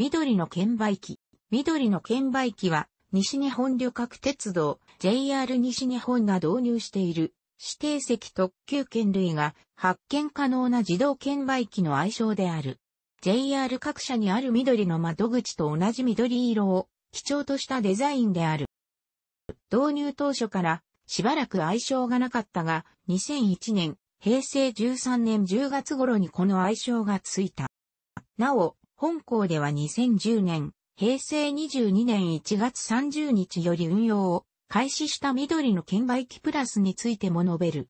緑の券売機。緑の券売機は、西日本旅客鉄道、JR 西日本が導入している、指定席特急券類が発券可能な自動券売機の愛称である。JR 各社にある緑の窓口と同じ緑色を基調としたデザインである。導入当初からしばらく愛称がなかったが、2001年、平成13年10月頃にこの愛称がついた。なお、本校では2010年、平成22年1月30日より運用を開始した緑の券売機プラスについても述べる。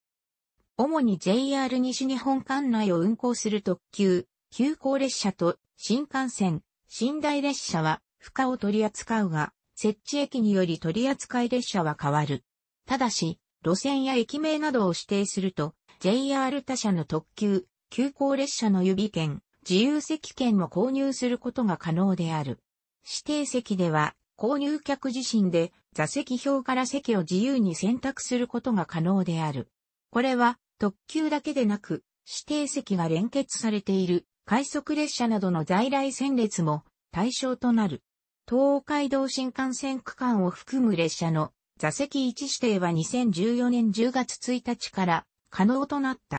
主に JR 西日本管内を運行する特急、急行列車と新幹線、寝台列車は負荷を取り扱うが、設置駅により取り扱い列車は変わる。ただし、路線や駅名などを指定すると、JR 他社の特急、急行列車の予備券、自由席券も購入することが可能である。指定席では、購入客自身で座席表から席を自由に選択することが可能である。これは特急だけでなく指定席が連結されている快速列車などの在来線列も対象となる。東海道新幹線区間を含む列車の座席位置指定は2014年10月1日から可能となった。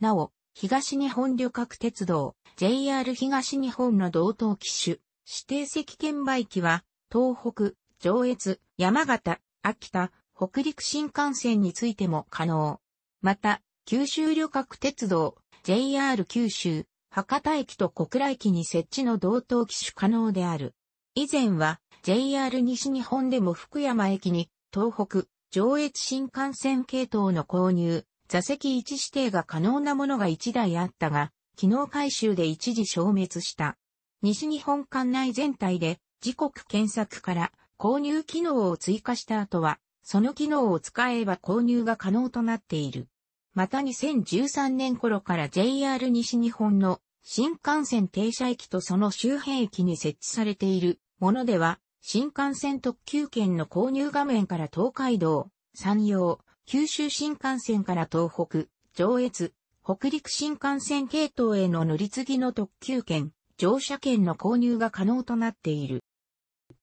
なお、東日本旅客鉄道、JR 東日本の同等機種、指定席券売機は、東北、上越、山形、秋田、北陸新幹線についても可能。また、九州旅客鉄道、JR 九州、博多駅と小倉駅に設置の同等機種可能である。以前は JR 西日本でも福山駅に東北、上越新幹線系統の購入、座席位置指定が可能なものが1台あったが、機能改修で一時消滅した。西日本管内全体で時刻検索から購入機能を追加した後は、その機能を使えば購入が可能となっている。また2013年頃から JR 西日本の新幹線停車駅とその周辺駅に設置されているものでは、新幹線特急券の購入画面から東海道、山陽、九州新幹線から東北、上越、北陸新幹線系統への乗り継ぎの特急券、乗車券の購入が可能となっている。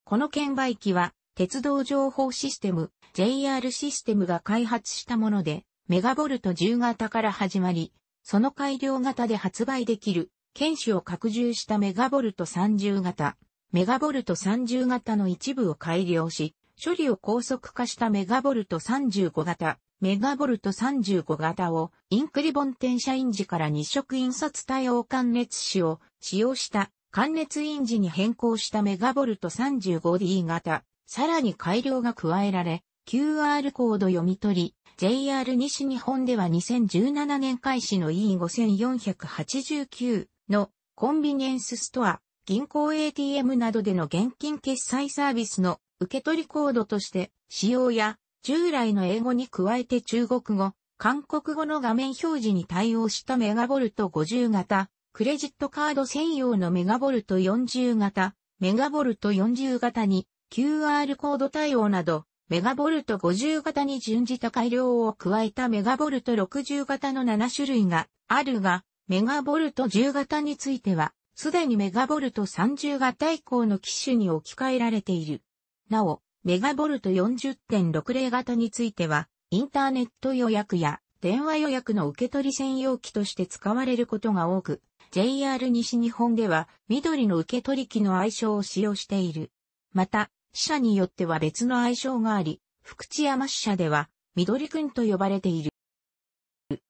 この券売機は、鉄道情報システム、JR システムが開発したもので、メガボルト10型から始まり、その改良型で発売できる、剣士を拡充したメガボルト30型、メガボルト30型の一部を改良し、処理を高速化したメガボルト35型、メガボルト35型をインクリボン転写印字から日色印刷対応関熱紙を使用した関熱印字に変更したメガボルト 35D 型、さらに改良が加えられ、QR コード読み取り、JR 西日本では2017年開始の E5489 のコンビニエンスストア、銀行 ATM などでの現金決済サービスの受け取りコードとして使用や従来の英語に加えて中国語、韓国語の画面表示に対応したメガボルト50型、クレジットカード専用のメガボルト40型、メガボルト40型に QR コード対応など、メガボルト50型に準じた改良を加えたメガボルト60型の7種類があるが、メガボルト10型については、すでにメガボルト30型以降の機種に置き換えられている。なお、メガボルト40.60型については、インターネット予約や電話予約の受取専用機として使われることが多く、JR 西日本では緑の受取機の愛称を使用している。また、支社によっては別の愛称があり、福知山支社では緑くんと呼ばれている。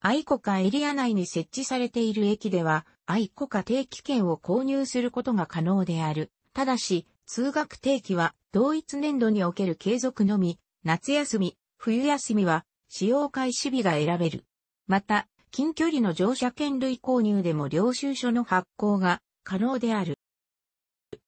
愛子かエリア内に設置されている駅では、愛子か定期券を購入することが可能である。ただし、通学定期は同一年度における継続のみ、夏休み、冬休みは使用開始日が選べる。また、近距離の乗車券類購入でも領収書の発行が可能である。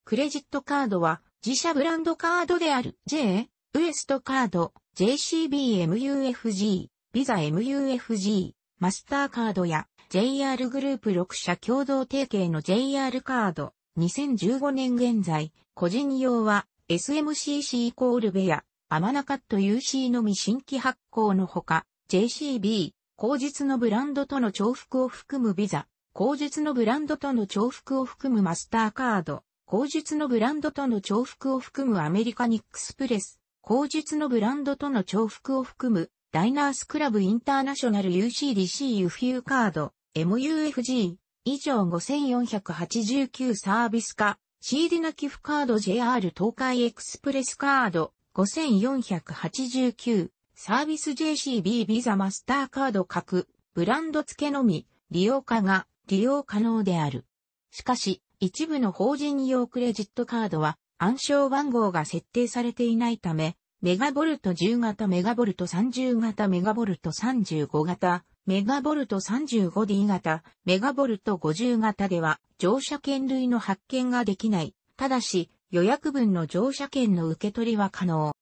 クレジットカードは自社ブランドカードである J、ウエストカード、JCBMUFG、ビザ MUFG、マスターカードや JR グループ6社共同提携の JR カード、2015年現在、個人用は SMCC イコールベア、アマナカット UC のみ新規発行のほか、JCB、後実のブランドとの重複を含むビザ、後実のブランドとの重複を含むマスターカード、後実のブランドとの重複を含むアメリカニックスプレス、後実のブランドとの重複を含むダイナースクラブインターナショナル UCDC ユフューカード、MUFG、以上5489サービス化、CD な寄付カード JR 東海エクスプレスカード5489サービス JCB ビザマスターカード各ブランド付けのみ利用化が利用可能である。しかし一部の法人用クレジットカードは暗証番号が設定されていないためメガボルト10型メガボルト30型メガボルト35型メガボルト 35D 型、メガボルト50型では乗車券類の発券ができない。ただし、予約分の乗車券の受け取りは可能。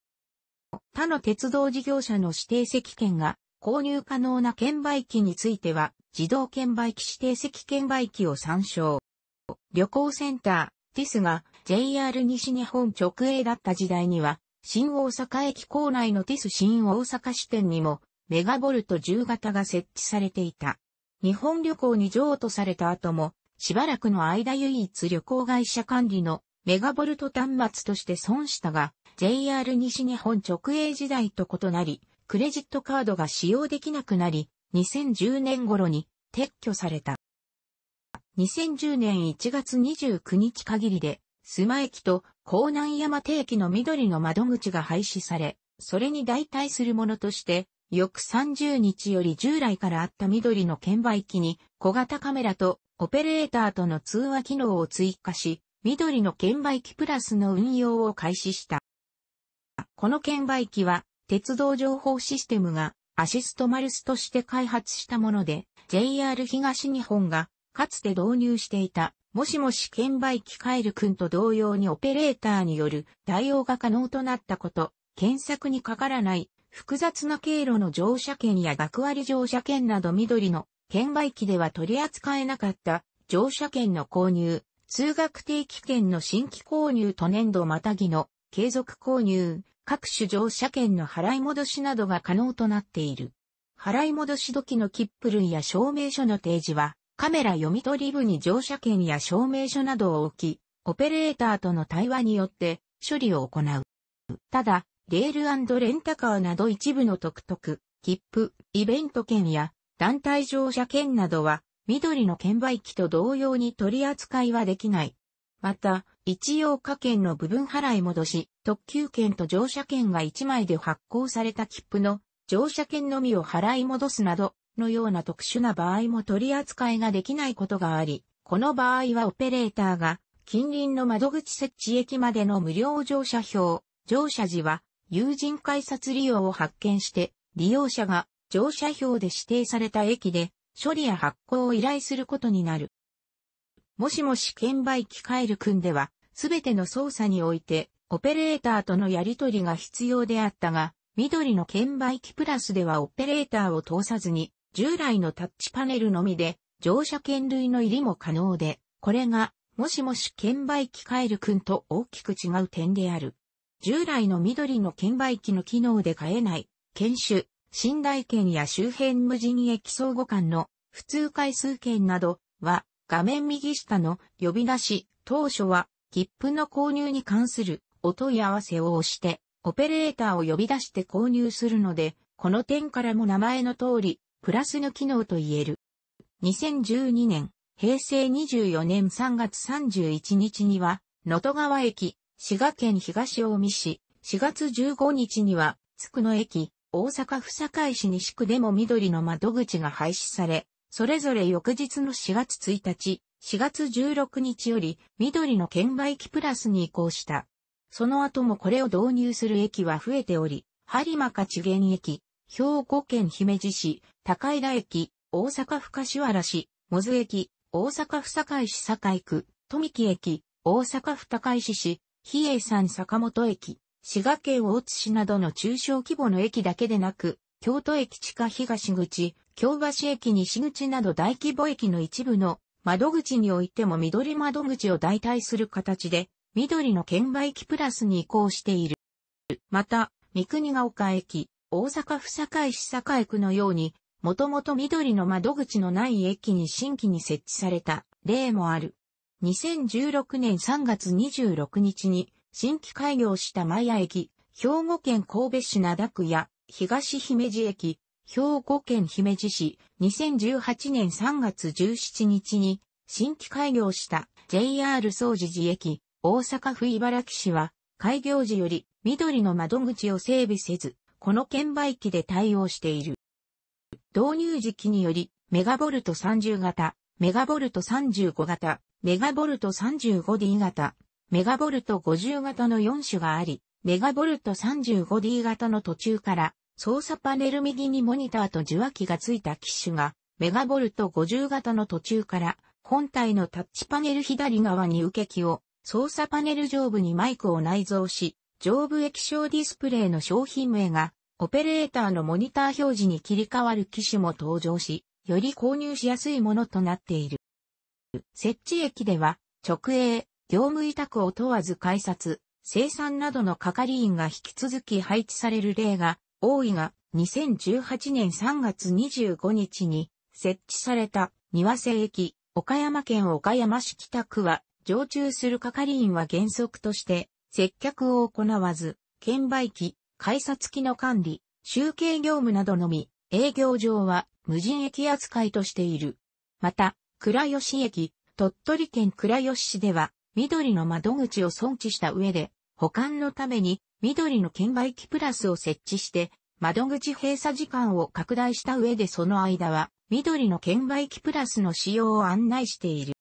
他の鉄道事業者の指定席券が購入可能な券売機については、自動券売機指定席券売機を参照。旅行センター、ティスが JR 西日本直営だった時代には、新大阪駅構内のティス新大阪支店にもメガボルト10型が設置されていた。日本旅行に譲渡された後も、しばらくの間唯一旅行会社管理のメガボルト端末として損したが、JR 西日本直営時代と異なり、クレジットカードが使用できなくなり、2010年頃に撤去された。2010年1月29日限りで、須磨駅と港南山定駅の緑の窓口が廃止され、それに代替するものとして、翌30日より従来からあった緑の券売機に小型カメラとオペレーターとの通話機能を追加し、緑の券売機プラスの運用を開始した。この券売機は鉄道情報システムがアシストマルスとして開発したもので、JR 東日本がかつて導入していたもしもし券売機カエル君と同様にオペレーターによる対応が可能となったこと、検索にかからない複雑な経路の乗車券や学割乗車券など緑の券売機では取り扱えなかった乗車券の購入、通学定期券の新規購入と年度またぎの継続購入、各種乗車券の払い戻しなどが可能となっている。払い戻し時の切符類や証明書の提示は、カメラ読み取り部に乗車券や証明書などを置き、オペレーターとの対話によって処理を行う。ただ、レールレンタカーなど一部の特特、切符、イベント券や団体乗車券などは、緑の券売機と同様に取り扱いはできない。また、一応価券の部分払い戻し、特急券と乗車券が1枚で発行された切符の乗車券のみを払い戻すなどのような特殊な場合も取り扱いができないことがあり、この場合はオペレーターが近隣の窓口設置駅までの無料乗車票、乗車時は有人改札利用を発見して、利用者が乗車票で指定された駅で処理や発行を依頼することになる。もしもし券売機帰るく君では、すべての操作において、オペレーターとのやりとりが必要であったが、緑の券売機プラスではオペレーターを通さずに、従来のタッチパネルのみで、乗車券類の入りも可能で、これが、もしもし券売機帰るく君と大きく違う点である。従来の緑の券売機の機能で買えない、券種、寝台券や周辺無人駅相互間の普通回数券などは画面右下の呼び出し、当初は切符の購入に関するお問い合わせを押してオペレーターを呼び出して購入するので、この点からも名前の通り、プラスの機能と言える。2012年、平成24年3月31日には、能登川駅、滋賀県東大見市、4月15日には、津久の駅、大阪府堺市西区でも緑の窓口が廃止され、それぞれ翌日の4月1日、4月16日より緑の券売機プラスに移行した。その後もこれを導入する駅は増えており、播磨か地駅、兵庫県姫路市、高井田駅、大阪府柏原市、モズ駅、大阪府堺市堺区、富木駅、大阪府高市市、比叡山坂本駅、滋賀県大津市などの中小規模の駅だけでなく、京都駅地下東口、京橋駅西口など大規模駅の一部の窓口においても緑窓口を代替する形で、緑の券売機プラスに移行している。また、三国ヶ丘駅、大阪府堺市堺区のように、もともと緑の窓口のない駅に新規に設置された例もある。2016年3月26日に新規開業したマヤ駅、兵庫県神戸市灘区や東姫路駅、兵庫県姫路市、2018年3月17日に新規開業した JR 総持寺駅、大阪府茨城市は開業時より緑の窓口を整備せず、この券売機で対応している。導入時期により、メガボルト30型、メガボルト35型、メガボルト 35D 型、メガボルト50型の4種があり、メガボルト 35D 型の途中から操作パネル右にモニターと受話器がついた機種が、メガボルト50型の途中から本体のタッチパネル左側に受け機を操作パネル上部にマイクを内蔵し、上部液晶ディスプレイの商品名がオペレーターのモニター表示に切り替わる機種も登場し、より購入しやすいものとなっている。設置駅では、直営、業務委託を問わず改札、生産などの係員が引き続き配置される例が多いが、2018年3月25日に設置された庭瀬駅、岡山県岡山市北区は、常駐する係員は原則として、接客を行わず、券売機、改札機の管理、集計業務などのみ、営業上は無人駅扱いとしている。また、倉吉駅、鳥取県倉吉市では、緑の窓口を存置した上で、保管のために、緑の券売機プラスを設置して、窓口閉鎖時間を拡大した上でその間は、緑の券売機プラスの使用を案内している。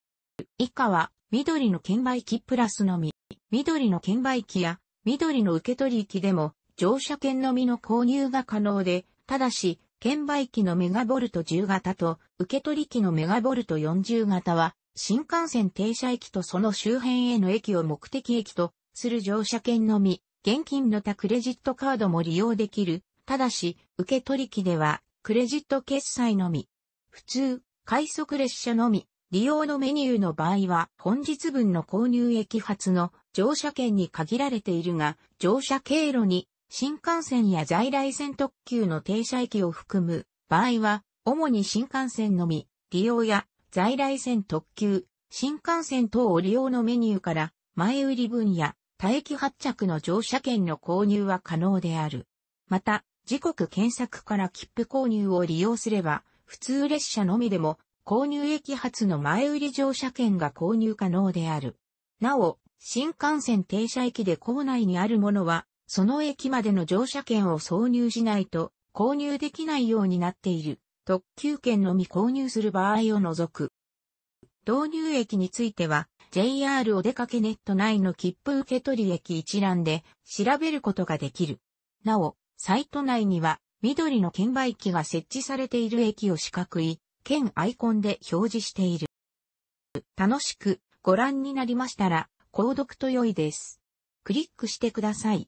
以下は、緑の券売機プラスのみ、緑の券売機や、緑の受取機でも、乗車券のみの購入が可能で、ただし、券売機のメガボルト10型と受取機のメガボルト40型は、新幹線停車駅とその周辺への駅を目的駅とする乗車券のみ、現金の他クレジットカードも利用できる。ただし、受取機では、クレジット決済のみ。普通、快速列車のみ、利用のメニューの場合は、本日分の購入駅発の乗車券に限られているが、乗車経路に新幹線や在来線特急の停車駅を含む場合は、主に新幹線のみ、利用や在来線特急、新幹線等を利用のメニューから、前売り分や待駅発着の乗車券の購入は可能である。また、時刻検索から切符購入を利用すれば、普通列車のみでも、購入駅発の前売り乗車券が購入可能である。なお、新幹線停車駅で構内にあるものは、その駅までの乗車券を挿入しないと購入できないようになっている特急券のみ購入する場合を除く。導入駅については JR お出かけネット内の切符受け取り駅一覧で調べることができる。なお、サイト内には緑の券売機が設置されている駅を四角い券アイコンで表示している。楽しくご覧になりましたら、購読と良いです。クリックしてください。